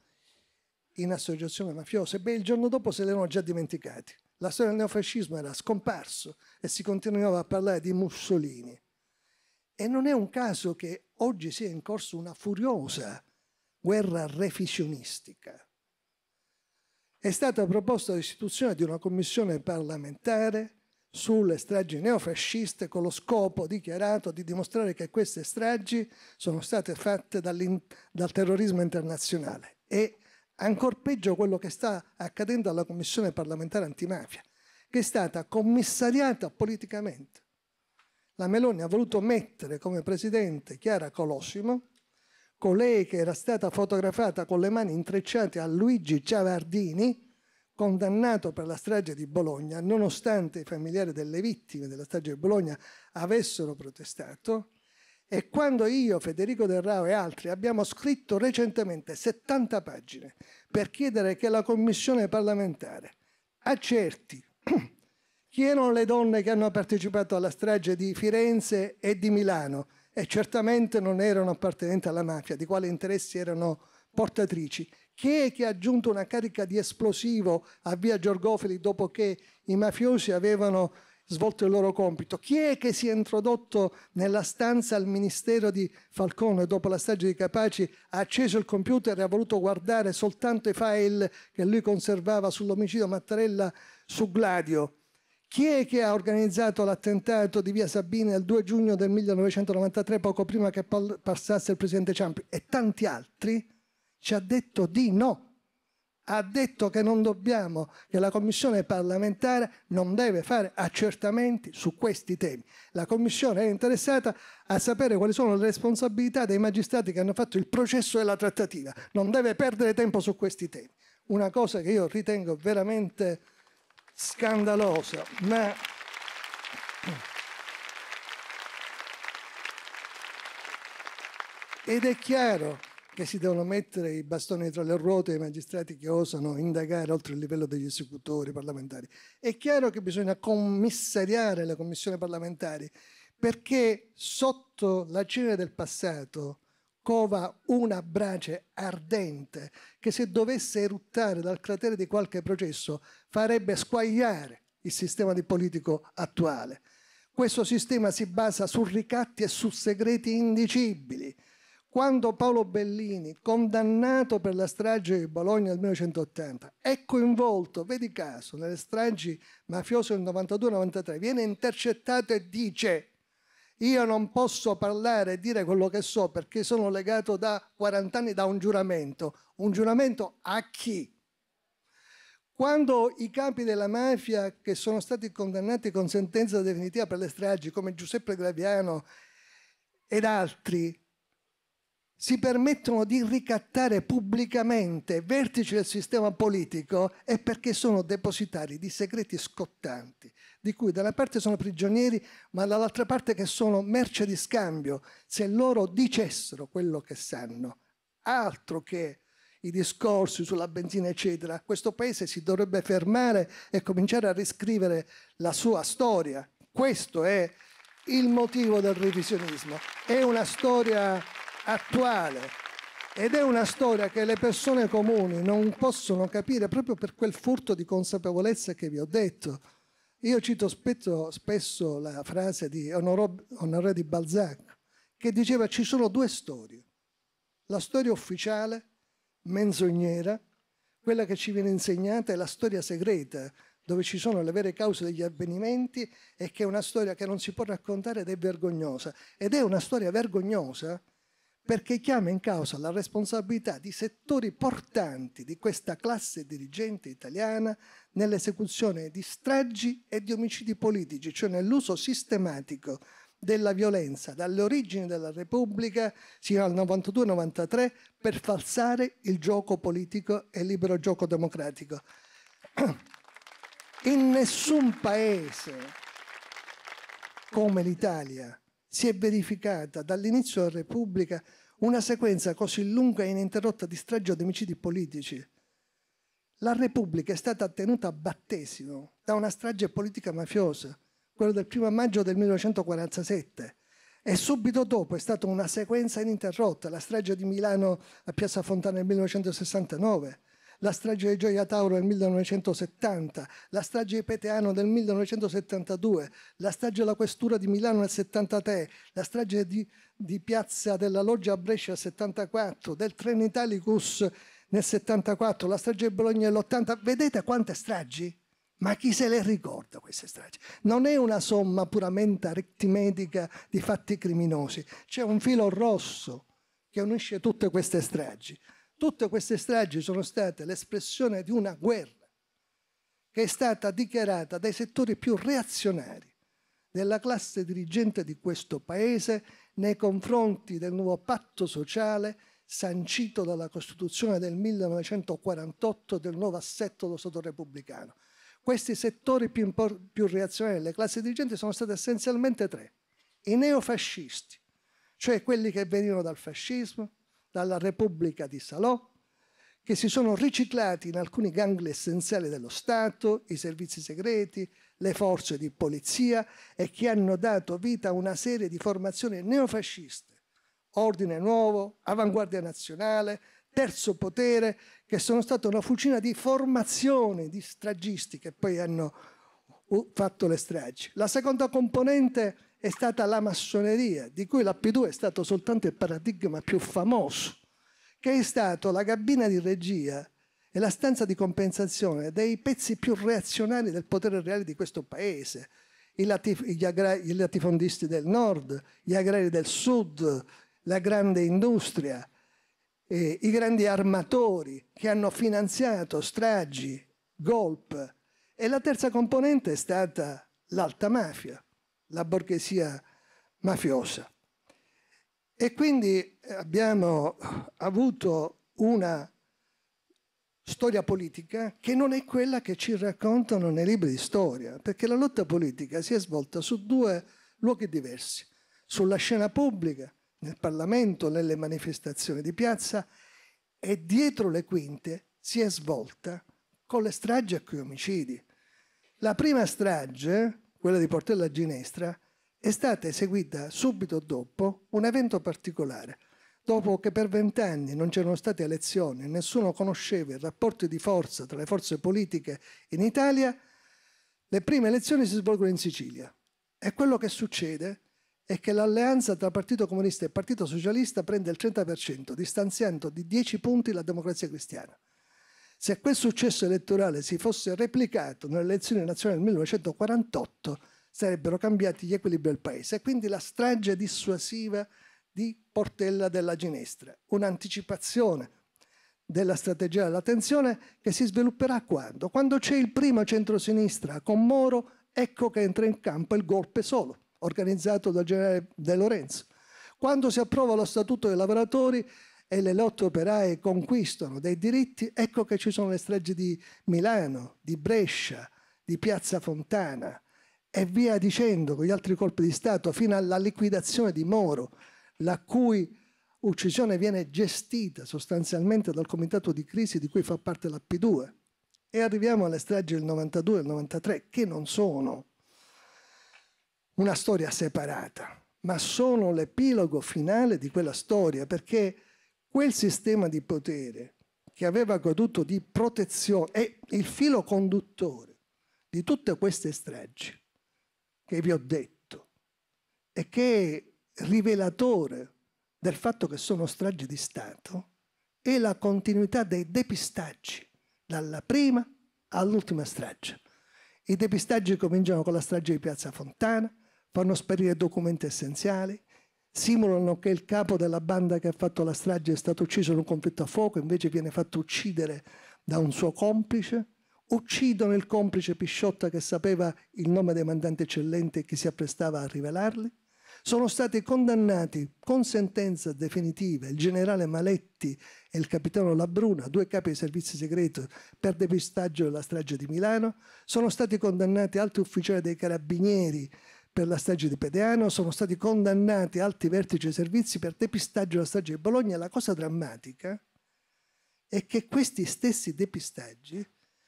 in associazione mafiosa, beh il giorno dopo se l'erano già dimenticati. La storia del neofascismo era scomparso e si continuava a parlare di Mussolini. E non è un caso che oggi sia in corso una furiosa guerra revisionistica è stata proposta l'istituzione di una commissione parlamentare sulle stragi neofasciste con lo scopo dichiarato di dimostrare che queste stragi sono state fatte dal terrorismo internazionale e ancor peggio quello che sta accadendo alla commissione parlamentare antimafia che è stata commissariata politicamente. La Meloni ha voluto mettere come presidente Chiara Colosimo colei che era stata fotografata con le mani intrecciate a Luigi Ciavardini, condannato per la strage di Bologna, nonostante i familiari delle vittime della strage di Bologna avessero protestato. E quando io, Federico Del Rao e altri abbiamo scritto recentemente 70 pagine per chiedere che la Commissione parlamentare accerti chi erano le donne che hanno partecipato alla strage di Firenze e di Milano e certamente non erano appartenenti alla mafia, di quali interessi erano portatrici. Chi è che ha aggiunto una carica di esplosivo a via Giorgofili dopo che i mafiosi avevano svolto il loro compito? Chi è che si è introdotto nella stanza al ministero di Falcone dopo la strage di Capaci, ha acceso il computer e ha voluto guardare soltanto i file che lui conservava sull'omicidio Mattarella su Gladio? Chi è che ha organizzato l'attentato di via Sabina il 2 giugno del 1993, poco prima che passasse il presidente Ciampi? E tanti altri ci ha detto di no ha detto che non dobbiamo, che la Commissione parlamentare non deve fare accertamenti su questi temi. La Commissione è interessata a sapere quali sono le responsabilità dei magistrati che hanno fatto il processo e la trattativa, non deve perdere tempo su questi temi. Una cosa che io ritengo veramente scandalosa, ma... Ed è chiaro che si devono mettere i bastoni tra le ruote ai magistrati che osano indagare oltre il livello degli esecutori parlamentari. È chiaro che bisogna commissariare le commissioni parlamentari perché sotto la cera del passato cova una brace ardente che se dovesse eruttare dal cratere di qualche processo farebbe squagliare il sistema di politico attuale. Questo sistema si basa su ricatti e su segreti indicibili. Quando Paolo Bellini, condannato per la strage di Bologna nel 1980, è coinvolto, vedi caso, nelle stragi mafiose del 92-93, viene intercettato e dice io non posso parlare e dire quello che so perché sono legato da 40 anni da un giuramento. Un giuramento a chi? Quando i capi della mafia che sono stati condannati con sentenza definitiva per le stragi, come Giuseppe Graviano ed altri, si permettono di ricattare pubblicamente vertici del sistema politico è perché sono depositari di segreti scottanti, di cui da una parte sono prigionieri, ma dall'altra parte che sono merce di scambio. Se loro dicessero quello che sanno, altro che i discorsi sulla benzina, eccetera, questo paese si dovrebbe fermare e cominciare a riscrivere la sua storia. Questo è il motivo del revisionismo. È una storia attuale. Ed è una storia che le persone comuni non possono capire proprio per quel furto di consapevolezza che vi ho detto. Io cito spesso, spesso la frase di Honoré di Balzac, che diceva ci sono due storie. La storia ufficiale, menzognera, quella che ci viene insegnata è la storia segreta, dove ci sono le vere cause degli avvenimenti e che è una storia che non si può raccontare ed è vergognosa. Ed è una storia vergognosa perché chiama in causa la responsabilità di settori portanti di questa classe dirigente italiana nell'esecuzione di stragi e di omicidi politici, cioè nell'uso sistematico della violenza dalle origini della Repubblica sino al 92-93 per falsare il gioco politico e il libero gioco democratico. In nessun paese come l'Italia si è verificata dall'inizio della Repubblica una sequenza così lunga e ininterrotta di stragi o di omicidi politici. La Repubblica è stata tenuta a battesimo da una strage politica mafiosa, quella del 1 maggio del 1947, e subito dopo è stata una sequenza ininterrotta, la strage di Milano a Piazza Fontana nel 1969, la strage di Gioia Tauro del 1970, la strage di Peteano del 1972, la strage della Questura di Milano nel 73, la strage di, di Piazza della Loggia a Brescia nel 74, del Trenitalicus nel 74, la strage di Bologna nell'80. Vedete quante stragi? Ma chi se le ricorda queste stragi? Non è una somma puramente aritmetica di fatti criminosi, c'è un filo rosso che unisce tutte queste stragi. Tutte queste stragi sono state l'espressione di una guerra che è stata dichiarata dai settori più reazionari della classe dirigente di questo Paese nei confronti del nuovo patto sociale sancito dalla Costituzione del 1948 e del nuovo assetto dello Stato repubblicano. Questi settori più, più reazionari delle classi dirigenti sono stati essenzialmente tre. I neofascisti, cioè quelli che venivano dal fascismo, dalla Repubblica di Salò, che si sono riciclati in alcuni gangli essenziali dello Stato, i servizi segreti, le forze di polizia e che hanno dato vita a una serie di formazioni neofasciste, Ordine Nuovo, Avanguardia Nazionale, Terzo Potere, che sono state una fucina di formazioni di stragisti che poi hanno uh, fatto le stragi. La seconda componente è è stata la massoneria, di cui la P2 è stato soltanto il paradigma più famoso, che è stato la cabina di regia e la stanza di compensazione dei pezzi più reazionari del potere reale di questo paese. I, latif- gli, agra- gli latifondisti del nord, gli agrari del sud, la grande industria, eh, i grandi armatori che hanno finanziato stragi, golpe. E la terza componente è stata l'alta mafia, la borghesia mafiosa. E quindi eh, abbiamo avuto una storia politica che non è quella che ci raccontano nei libri di storia, perché la lotta politica si è svolta su due luoghi diversi, sulla scena pubblica, nel Parlamento, nelle manifestazioni di piazza e dietro le quinte si è svolta con le stragi e con gli omicidi. La prima strage quella di Portella Ginestra, è stata eseguita subito dopo un evento particolare. Dopo che per vent'anni non c'erano state elezioni, nessuno conosceva i rapporti di forza tra le forze politiche in Italia, le prime elezioni si svolgono in Sicilia. E quello che succede è che l'alleanza tra Partito Comunista e Partito Socialista prende il 30%, distanziando di 10 punti la democrazia cristiana. Se quel successo elettorale si fosse replicato nelle elezioni nazionali del 1948, sarebbero cambiati gli equilibri del paese. E quindi la strage dissuasiva di Portella della Ginestra, un'anticipazione della strategia della tensione che si svilupperà quando? Quando c'è il primo centrosinistra con Moro, ecco che entra in campo il golpe solo, organizzato dal generale De Lorenzo. Quando si approva lo statuto dei lavoratori, e le lotte operaie conquistano dei diritti, ecco che ci sono le stragi di Milano, di Brescia, di Piazza Fontana e via dicendo con gli altri colpi di Stato fino alla liquidazione di Moro, la cui uccisione viene gestita sostanzialmente dal comitato di crisi di cui fa parte la P2. E arriviamo alle stragi del 92 e del 93, che non sono una storia separata, ma sono l'epilogo finale di quella storia, perché quel sistema di potere che aveva goduto di protezione è il filo conduttore di tutte queste stragi che vi ho detto e che è rivelatore del fatto che sono stragi di Stato è la continuità dei depistaggi dalla prima all'ultima strage. I depistaggi cominciano con la strage di Piazza Fontana, fanno sparire documenti essenziali, Simulano che il capo della banda che ha fatto la strage è stato ucciso in un conflitto a fuoco, invece viene fatto uccidere da un suo complice. Uccidono il complice Pisciotta che sapeva il nome dei mandanti eccellenti e che si apprestava a rivelarli. Sono stati condannati con sentenza definitiva il generale Maletti e il capitano Labruna, due capi di servizi segreti per depistaggio della strage di Milano. Sono stati condannati altri ufficiali dei carabinieri per la strage di Pedeano, sono stati condannati alti vertici dei servizi per depistaggio della strage di Bologna. La cosa drammatica è che questi stessi depistaggi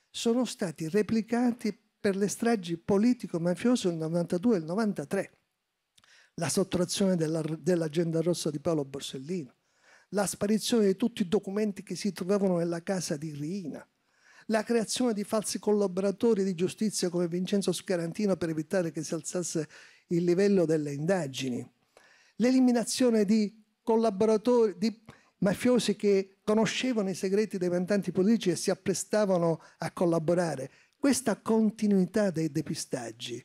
sono stati replicati per le stragi politico-mafiose del 92 e del 93, la sottrazione dell'agenda rossa di Paolo Borsellino, la sparizione di tutti i documenti che si trovavano nella casa di Rina, la creazione di falsi collaboratori di giustizia come Vincenzo Scarantino per evitare che si alzasse il livello delle indagini, l'eliminazione di collaboratori, di mafiosi che conoscevano i segreti dei vantanti politici e si apprestavano a collaborare. Questa continuità dei depistaggi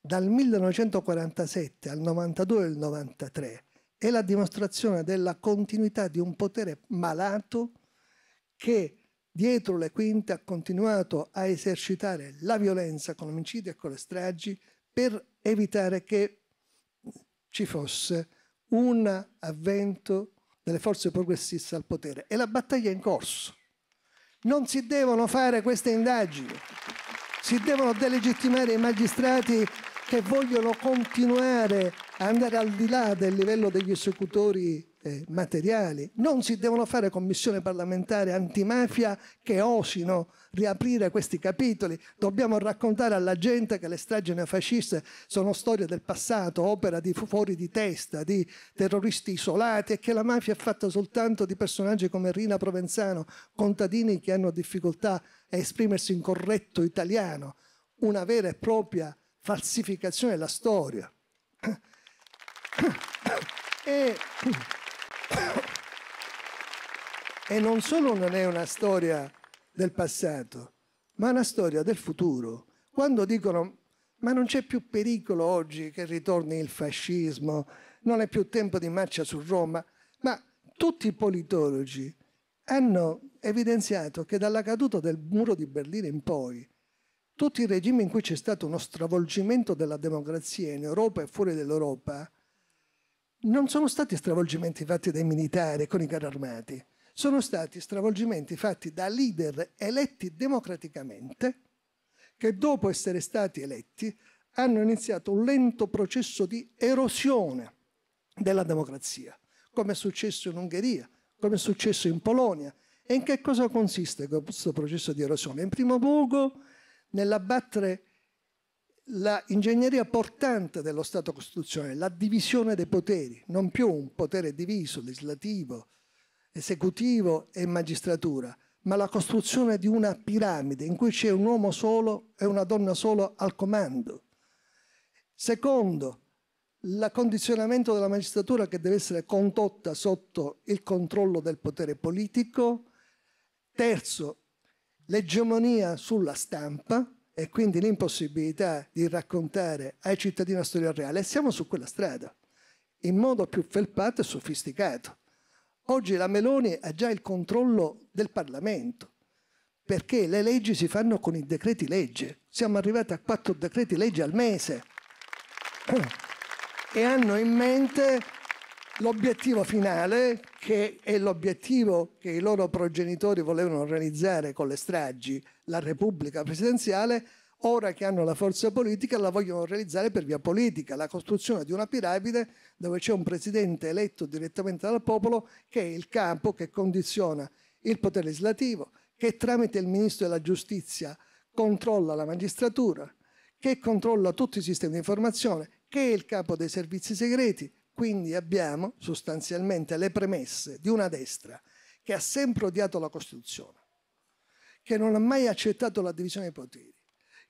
dal 1947 al 92 e al 93 è la dimostrazione della continuità di un potere malato che Dietro le quinte ha continuato a esercitare la violenza con omicidi e con le stragi per evitare che ci fosse un avvento delle forze progressiste al potere. E la battaglia è in corso. Non si devono fare queste indagini, si devono delegittimare i magistrati che vogliono continuare a andare al di là del livello degli esecutori eh, materiali, non si devono fare commissioni parlamentari antimafia che osino riaprire questi capitoli, dobbiamo raccontare alla gente che le stragi neofasciste sono storie del passato, opera di fuori di testa, di terroristi isolati e che la mafia è fatta soltanto di personaggi come Rina Provenzano, contadini che hanno difficoltà a esprimersi in corretto italiano, una vera e propria falsificazione della storia. e e non solo non è una storia del passato, ma una storia del futuro. Quando dicono ma non c'è più pericolo oggi che ritorni il fascismo, non è più tempo di marcia su Roma, ma tutti i politologi hanno evidenziato che dalla caduta del muro di Berlino in poi, tutti i regimi in cui c'è stato uno stravolgimento della democrazia in Europa e fuori dall'Europa non sono stati stravolgimenti fatti dai militari con i carri armati, sono stati stravolgimenti fatti da leader eletti democraticamente che dopo essere stati eletti hanno iniziato un lento processo di erosione della democrazia, come è successo in Ungheria, come è successo in Polonia. E in che cosa consiste questo processo di erosione? In primo luogo nell'abbattere l'ingegneria portante dello Stato costituzionale, la divisione dei poteri, non più un potere diviso, legislativo, esecutivo e magistratura, ma la costruzione di una piramide in cui c'è un uomo solo e una donna solo al comando. Secondo, il condizionamento della magistratura che deve essere condotta sotto il controllo del potere politico. Terzo, l'egemonia sulla stampa, e quindi l'impossibilità di raccontare ai cittadini la storia reale. E siamo su quella strada, in modo più felpato e sofisticato. Oggi la Meloni ha già il controllo del Parlamento, perché le leggi si fanno con i decreti legge. Siamo arrivati a quattro decreti legge al mese e hanno in mente l'obiettivo finale che è l'obiettivo che i loro progenitori volevano realizzare con le stragi, la Repubblica presidenziale, ora che hanno la forza politica la vogliono realizzare per via politica, la costruzione di una piramide dove c'è un presidente eletto direttamente dal popolo che è il capo che condiziona il potere legislativo, che tramite il ministro della giustizia controlla la magistratura, che controlla tutti i sistemi di informazione, che è il capo dei servizi segreti, quindi abbiamo sostanzialmente le premesse di una destra che ha sempre odiato la Costituzione, che non ha mai accettato la divisione dei poteri,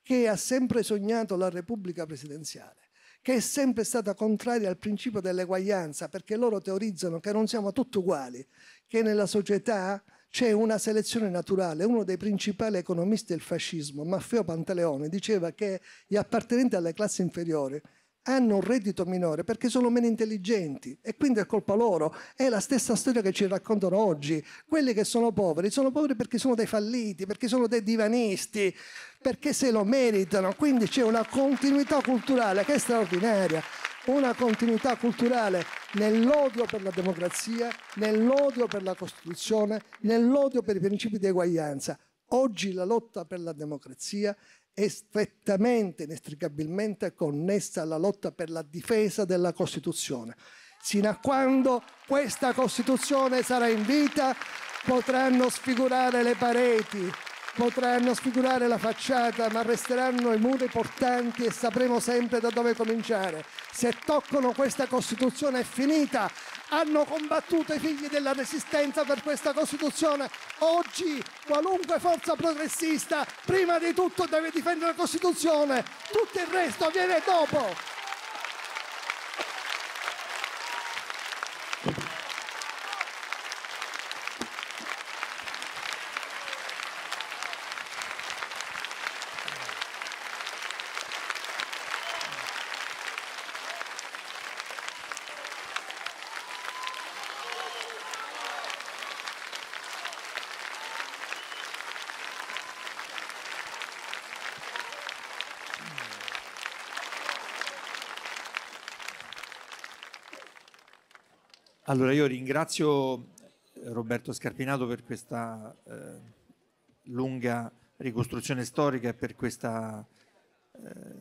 che ha sempre sognato la Repubblica presidenziale, che è sempre stata contraria al principio dell'eguaglianza perché loro teorizzano che non siamo tutti uguali, che nella società c'è una selezione naturale. Uno dei principali economisti del fascismo, Maffeo Pantaleone, diceva che gli appartenenti alle classi inferiori hanno un reddito minore perché sono meno intelligenti e quindi è colpa loro. È la stessa storia che ci raccontano oggi. Quelli che sono poveri sono poveri perché sono dei falliti, perché sono dei divanisti, perché se lo meritano. Quindi c'è una continuità culturale che è straordinaria. Una continuità culturale nell'odio per la democrazia, nell'odio per la Costituzione, nell'odio per i principi di eguaglianza. Oggi la lotta per la democrazia è strettamente, inestricabilmente connessa alla lotta per la difesa della Costituzione. Sino a quando questa Costituzione sarà in vita, potranno sfigurare le pareti, potranno sfigurare la facciata, ma resteranno i muri portanti e sapremo sempre da dove cominciare. Se toccano questa Costituzione è finita, hanno combattuto i figli della resistenza per questa Costituzione. Oggi qualunque forza progressista prima di tutto deve difendere la Costituzione, tutto il resto viene dopo. Allora io ringrazio eh, Roberto Scarpinato per questa eh, lunga ricostruzione storica e per questa... Eh,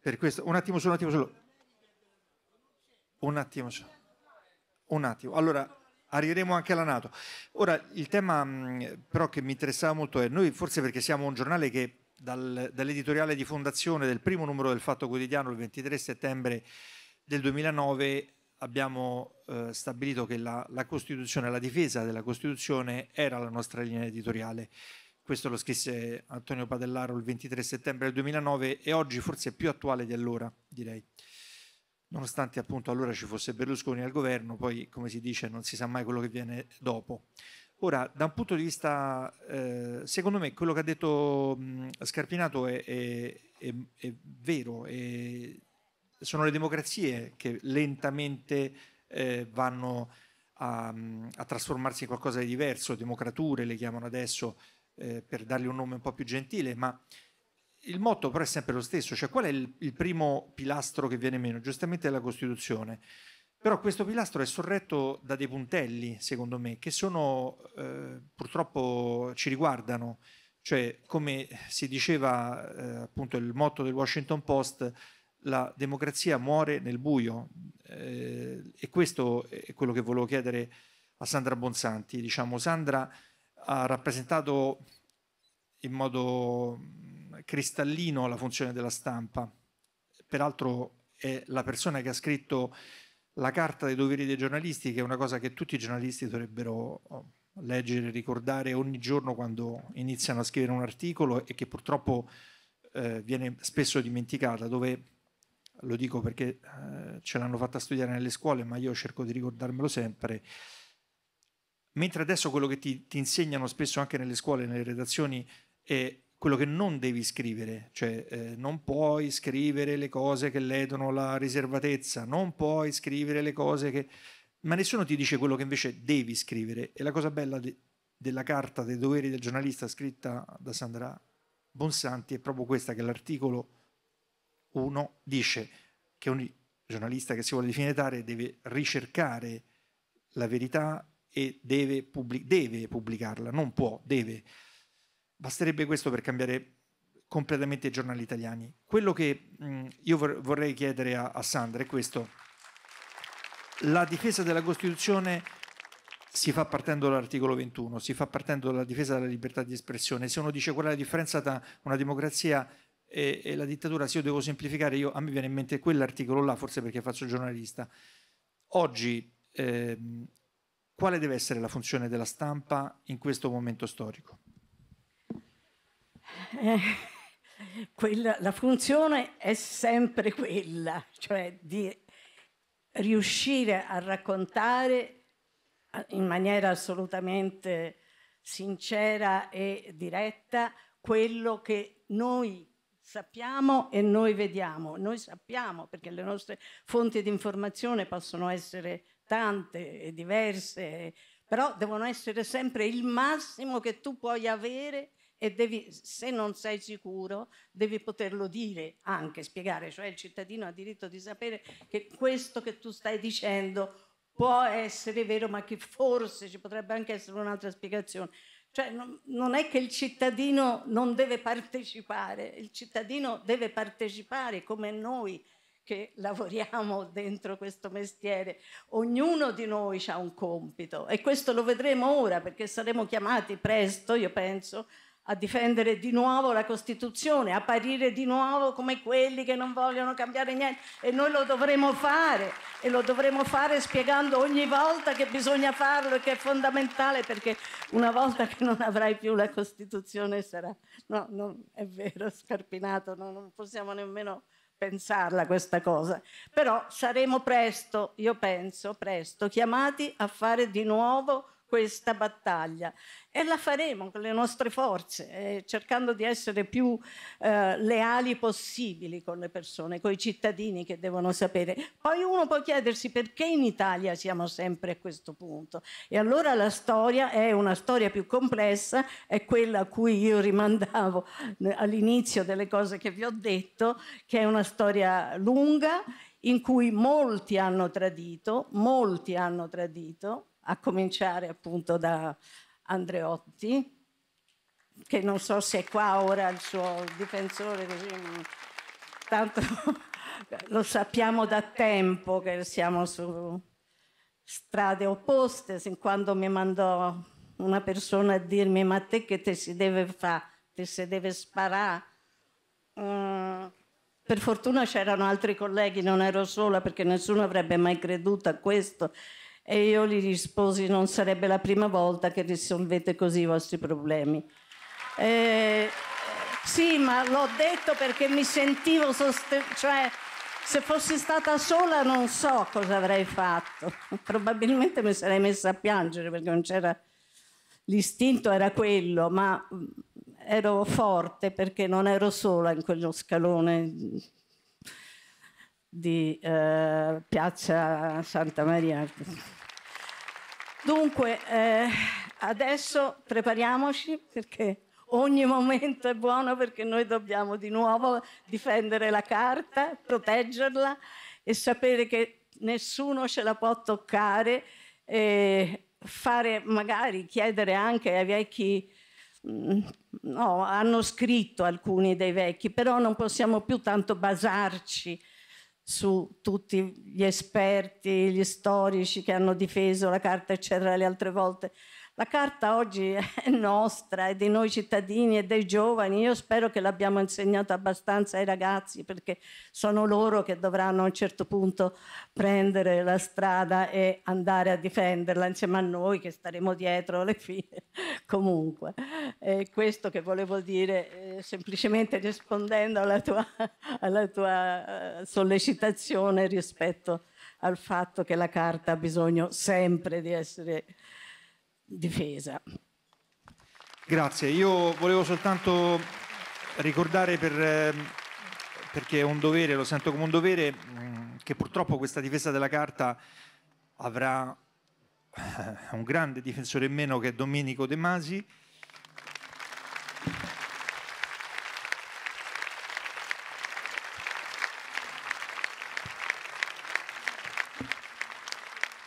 per questa... Un attimo solo, un attimo solo. Un attimo solo. Un attimo. Allora arriveremo anche alla Nato. Ora il tema mh, mm, però che mi interessava molto è noi forse perché siamo un giornale che dal, dall'editoriale di fondazione del primo numero del Fatto Quotidiano il 23 settembre del 2009 abbiamo eh, stabilito che la, la, Costituzione, la difesa della Costituzione era la nostra linea editoriale. Questo lo scrisse Antonio Padellaro il 23 settembre 2009 e oggi forse è più attuale di allora, direi. Nonostante appunto allora ci fosse Berlusconi al governo, poi come si dice non si sa mai quello che viene dopo. Ora, da un punto di vista, eh, secondo me quello che ha detto mh, Scarpinato è, è, è, è vero, è sono le democrazie che lentamente eh, vanno a, a, trasformarsi in qualcosa di diverso, democrature le chiamano adesso eh, per dargli un nome un po' più gentile, ma il motto però è sempre lo stesso, cioè qual è il, il primo pilastro che viene meno? Giustamente è la Costituzione, però questo pilastro è sorretto da dei puntelli, secondo me, che sono eh, purtroppo ci riguardano, cioè come si diceva eh, appunto il motto del Washington Post, la democrazia muore nel buio eh, e questo è quello che volevo chiedere a Sandra Bonsanti. Diciamo, Sandra ha rappresentato in modo mm, cristallino la funzione della stampa, peraltro è la persona che ha scritto la carta dei doveri dei giornalisti, che è una cosa che tutti i giornalisti dovrebbero oh, leggere, ricordare ogni giorno quando iniziano a scrivere un articolo e che purtroppo eh, viene spesso dimenticata, dove lo dico perché eh, ce l'hanno fatta studiare nelle scuole, ma io cerco di ricordarmelo sempre, mentre adesso quello che ti, ti insegnano spesso anche nelle scuole, nelle redazioni, è quello che non devi scrivere, cioè eh, non puoi scrivere le cose che ledono la riservatezza, non puoi scrivere le cose che... ma nessuno ti dice quello che invece devi scrivere. E la cosa bella de della carta dei doveri del giornalista scritta da Sandra Bonsanti è proprio questa, che l'articolo uno dice che ogni giornalista che si vuole definire tale deve ricercare la verità e deve, pubblic deve pubblicarla, non può, deve. Basterebbe questo per cambiare completamente i giornali italiani. Quello che mh, mm, io vor vorrei chiedere a, a Sandra è questo. La difesa della Costituzione si fa partendo dall'articolo 21, si fa partendo dalla difesa della libertà di espressione. Se uno dice qual è la differenza tra una democrazia e, e, la dittatura, se io devo semplificare, io, a me viene in mente quell'articolo là, forse perché faccio giornalista. Oggi, ehm, quale deve essere la funzione della stampa in questo momento storico? Eh, quella, la funzione è sempre quella, cioè di riuscire a raccontare eh, in maniera assolutamente sincera e diretta quello che noi sappiamo e noi vediamo, noi sappiamo perché le nostre fonti di informazione possono essere tante e diverse, però devono essere sempre il massimo che tu puoi avere e devi, se non sei sicuro, devi poterlo dire anche, spiegare, cioè il cittadino ha diritto di sapere che questo che tu stai dicendo può essere vero, ma che forse ci potrebbe anche essere un'altra spiegazione. Cioè non, non è che il cittadino non deve partecipare, il cittadino deve partecipare come noi che lavoriamo dentro questo mestiere. Ognuno di noi ha un compito e questo lo vedremo ora perché saremo chiamati presto, io penso, a difendere di nuovo la Costituzione, a parire di nuovo come quelli che non vogliono cambiare niente. E noi lo dovremo fare e lo dovremo fare spiegando ogni volta che bisogna farlo e che è fondamentale perché una volta che non avrai più la Costituzione sarà... No, non è vero, scarpinato, no, non possiamo nemmeno pensarla questa cosa. Però saremo presto, io penso, presto chiamati a fare di nuovo questa battaglia e la faremo con le nostre forze, eh, cercando di essere più eh, leali possibili con le persone, con i cittadini che devono sapere. Poi uno può chiedersi perché in Italia siamo sempre a questo punto. E allora la storia è una storia più complessa, è quella a cui io rimandavo all'inizio delle cose che vi ho detto, che è una storia lunga in cui molti hanno tradito, molti hanno tradito, a cominciare appunto da, Andreotti, che non so se è qua ora il suo difensore, così, mm, tanto lo sappiamo da tempo che siamo su strade opposte, sin quando mi mandò una persona a dirmi ma te che te si deve fare, te si deve sparare. Uh, mm, per fortuna c'erano altri colleghi, non ero sola perché nessuno avrebbe mai creduto a questo e io gli risposi non sarebbe la prima volta che risolvete così i vostri problemi. Eh, sì, ma l'ho detto perché mi sentivo sostenuta, cioè se fossi stata sola non so cosa avrei fatto. Probabilmente mi sarei messa a piangere perché non c'era l'istinto era quello, ma mm, ero forte perché non ero sola in quello scalone di eh, Piazza Santa Maria. Dunque, eh, adesso prepariamoci perché ogni momento è buono perché noi dobbiamo di nuovo difendere la carta, proteggerla e sapere che nessuno ce la può toccare e fare magari chiedere anche ai vecchi mm, no, hanno scritto alcuni dei vecchi, però non possiamo più tanto basarci su tutti gli esperti, gli storici che hanno difeso la carta, eccetera, le altre volte la carta oggi è nostra, è di noi cittadini e dei giovani. Io spero che l'abbiamo insegnato abbastanza ai ragazzi perché sono loro che dovranno a un certo punto prendere la strada e andare a difenderla insieme a noi che staremo dietro le file. Comunque, è questo che volevo dire eh, semplicemente rispondendo alla tua, alla tua eh, sollecitazione rispetto al fatto che la carta ha bisogno sempre di essere difesa. Grazie, io volevo soltanto ricordare per, ehm, perché è un dovere, lo sento come un dovere, mm, che purtroppo questa difesa della carta avrà eh, un grande difensore in meno che è Domenico De Masi.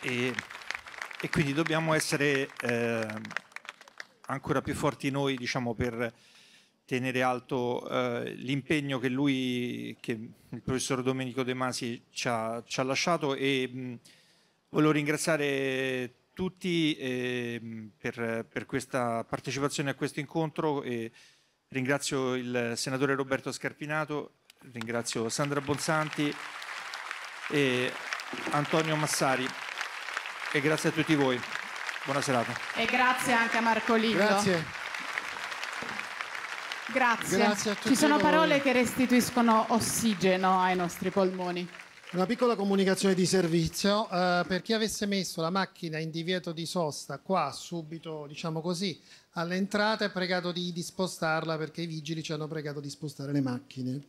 E e quindi dobbiamo essere eh, ancora più forti noi diciamo, per tenere alto eh, l'impegno che lui, che il professor Domenico De Masi ci ha, ci ha lasciato e mh, volevo ringraziare tutti eh, per, per, questa partecipazione a questo incontro e ringrazio il senatore Roberto Scarpinato, ringrazio Sandra Bonsanti e Antonio Massari e grazie a tutti voi. Buona serata. E grazie anche a Marco Lillo. Grazie. Grazie. grazie Ci sono voi. parole che restituiscono ossigeno ai nostri polmoni. Una piccola comunicazione di servizio, eh, per chi avesse messo la macchina in divieto di sosta qua subito, diciamo così, all'entrata è pregato di, di spostarla perché i vigili ci hanno pregato di spostare le macchine.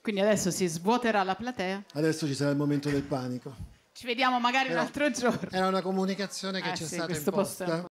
Quindi adesso si svuoterà la platea. Adesso ci sarà il momento del panico. Ci vediamo magari era, un altro giorno. Era una comunicazione che eh c'è sì, stata in posta. Posto